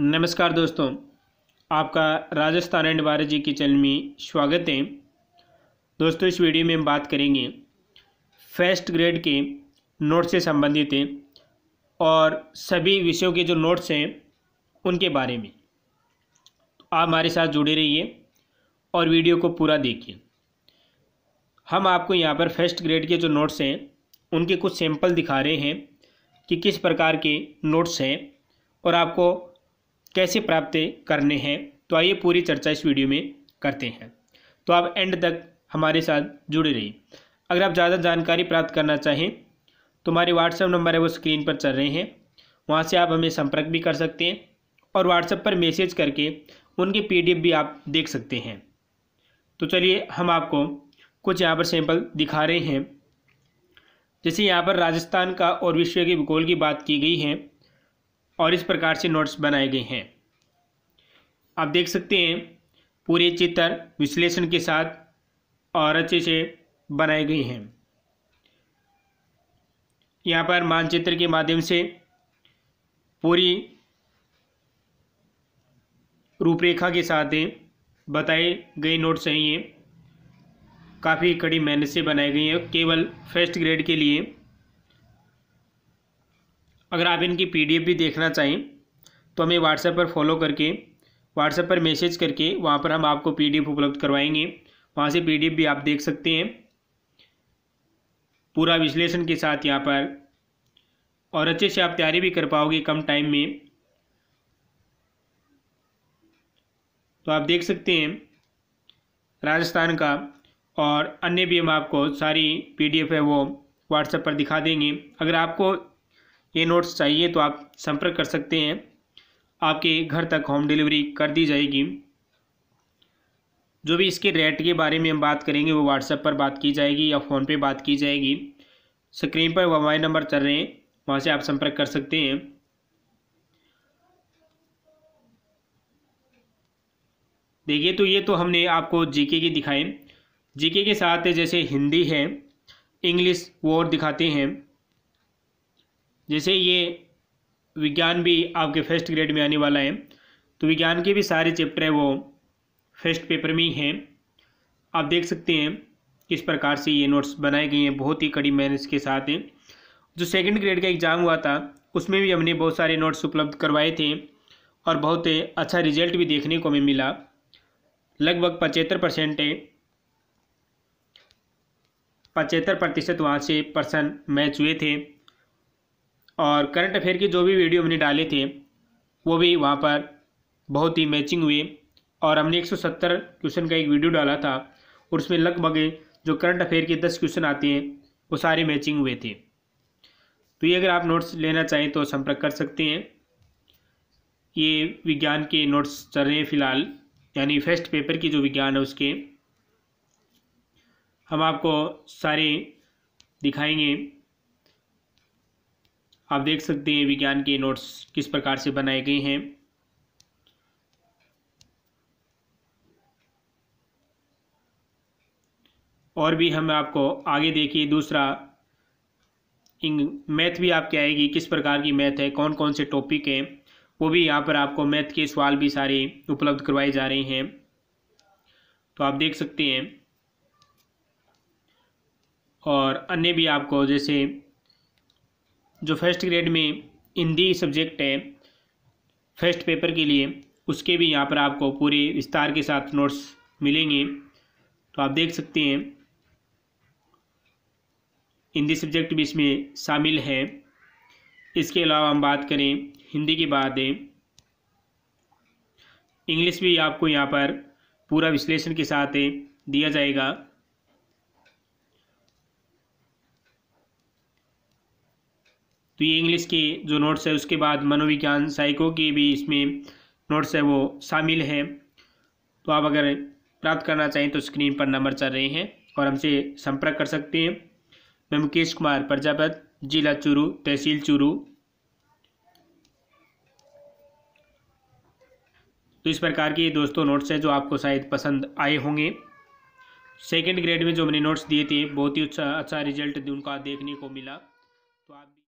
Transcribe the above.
नमस्कार दोस्तों आपका राजस्थान एंड बारह जी किचन में स्वागत है दोस्तों इस वीडियो में हम बात करेंगे फर्स्ट ग्रेड के नोट से संबंधित हैं और सभी विषयों के जो नोट्स हैं उनके बारे में तो आप हमारे साथ जुड़े रहिए और वीडियो को पूरा देखिए हम आपको यहाँ पर फर्स्ट ग्रेड के जो नोट्स हैं उनके कुछ सैंपल दिखा रहे हैं कि किस प्रकार के नोट्स हैं और आपको कैसे प्राप्त करने हैं तो आइए पूरी चर्चा इस वीडियो में करते हैं तो आप एंड तक हमारे साथ जुड़े रहिए अगर आप ज़्यादा जानकारी प्राप्त करना चाहें तो हमारे व्हाट्सएप नंबर है वो स्क्रीन पर चल रहे हैं वहाँ से आप हमें संपर्क भी कर सकते हैं और व्हाट्सएप पर मैसेज करके उनके पी भी आप देख सकते हैं तो चलिए हम आपको कुछ यहाँ पर सैंपल दिखा रहे हैं जैसे यहाँ पर राजस्थान का और विश्व के भूगोल की बात की गई है और इस प्रकार से नोट्स बनाए गए हैं आप देख सकते हैं पूरे चित्र विश्लेषण के साथ और अच्छे से बनाए गए हैं यहाँ पर मानचित्र के माध्यम से पूरी रूपरेखा के साथ बताए गए नोट्स हैं ये काफ़ी कड़ी मेहनत से बनाए गए हैं केवल फर्स्ट ग्रेड के लिए अगर आप इनकी पीडीएफ भी देखना चाहें तो हमें व्हाट्सएप पर फॉलो करके व्हाट्सएप पर मैसेज करके वहाँ पर हम आपको पीडीएफ उपलब्ध करवाएंगे वहाँ से पीडीएफ भी आप देख सकते हैं पूरा विश्लेषण के साथ यहाँ पर और अच्छे से आप तैयारी भी कर पाओगे कम टाइम में तो आप देख सकते हैं राजस्थान का और अन्य भी हम आपको सारी पीडीएफ है वो व्हाट्सएप पर दिखा देंगे अगर आपको ये नोट्स चाहिए तो आप संपर्क कर सकते हैं आपके घर तक होम डिलीवरी कर दी जाएगी जो भी इसके रेट के बारे में हम बात करेंगे वो व्हाट्सएप पर बात की जाएगी या फ़ोन पे बात की जाएगी स्क्रीन पर मोबाइल नंबर चल रहे हैं वहाँ से आप संपर्क कर सकते हैं देखिए तो ये तो हमने आपको जीके के दिखाए जीके के साथ जैसे हिंदी है इंग्लिश वो और दिखाते हैं जैसे ये विज्ञान भी आपके फर्स्ट ग्रेड में आने वाला है तो विज्ञान के भी सारे चैप्टर हैं वो फर्स्ट पेपर में ही हैं आप देख सकते हैं किस प्रकार से ये नोट्स बनाए गए हैं बहुत ही कड़ी मेहनत के साथ हैं जो सेकंड ग्रेड का एग्ज़ाम हुआ था उसमें भी हमने बहुत सारे नोट्स उपलब्ध करवाए थे और बहुत अच्छा रिजल्ट भी देखने को हमें मिला लगभग पचहत्तर परसेंट पचहत्तर प्रतिशत वहाँ से पर्सन मैच हुए थे और करंट अफेयर की जो भी वीडियो हमने डाले थे वो भी वहाँ पर बहुत ही मैचिंग हुई और हमने 170 क्वेश्चन का एक वीडियो डाला था और उसमें लगभग जो करंट अफेयर के 10 क्वेश्चन आते हैं वो सारे मैचिंग हुए थे तो ये अगर आप नोट्स लेना चाहें तो संपर्क कर सकते हैं ये विज्ञान के नोट्स चल रहे हैं फिलहाल यानी फर्स्ट पेपर की जो विज्ञान है उसके हम आपको सारे दिखाएंगे आप देख सकते हैं विज्ञान के नोट्स किस प्रकार से बनाए गए हैं और भी हम आपको आगे देखिए दूसरा मैथ भी आपके आएगी किस प्रकार की मैथ है कौन कौन से टॉपिक हैं वो भी यहाँ पर आपको मैथ के सवाल भी सारे उपलब्ध करवाए जा रहे हैं तो आप देख सकते हैं और अन्य भी आपको जैसे जो फर्स्ट ग्रेड में हिंदी सब्जेक्ट है फर्स्ट पेपर के लिए उसके भी यहाँ पर आपको पूरे विस्तार के साथ नोट्स मिलेंगे तो आप देख सकते हैं हिंदी सब्जेक्ट भी इसमें शामिल है इसके अलावा हम बात करें हिंदी की बात है इंग्लिश भी आपको यहाँ पर पूरा विश्लेषण के साथ दिया जाएगा तो ये इंग्लिश के जो नोट्स है उसके बाद मनोविज्ञान साइको के भी इसमें नोट्स है वो शामिल हैं तो आप अगर प्राप्त करना चाहें तो स्क्रीन पर नंबर चल रहे हैं और हमसे संपर्क कर सकते हैं मैं मुकेश कुमार प्रजापत जिला चूरू तहसील चूरू तो इस प्रकार के दोस्तों नोट्स हैं जो आपको शायद पसंद आए होंगे सेकेंड ग्रेड में जो मैंने नोट्स दिए थे बहुत ही अच्छा अच्छा रिजल्ट उनका देखने को मिला तो आप